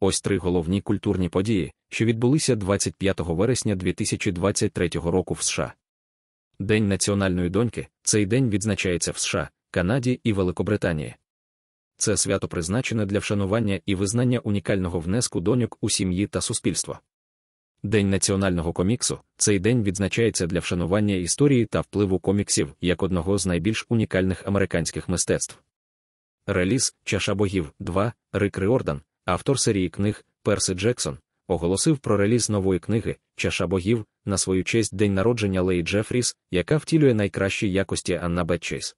Ось три головні культурні події, що відбулися 25 вересня 2023 року в США. День національної доньки цей день відзначається в США, Канаді і Великобританії. Це свято призначене для вшанування і визнання унікального внеску доньок у сім'ї та суспільство. День національного коміксу цей день відзначається для вшанування історії та впливу коміксів як одного з найбільш унікальних американських мистецтв. Реліз Чаша богів 2 Рик Риордан Автор серії книг Перси Джексон оголосив про реліз нової книги Чаша богів на свою честь день народження Леї Джефріс, яка втілює найкращі якості Анна Бетчейс.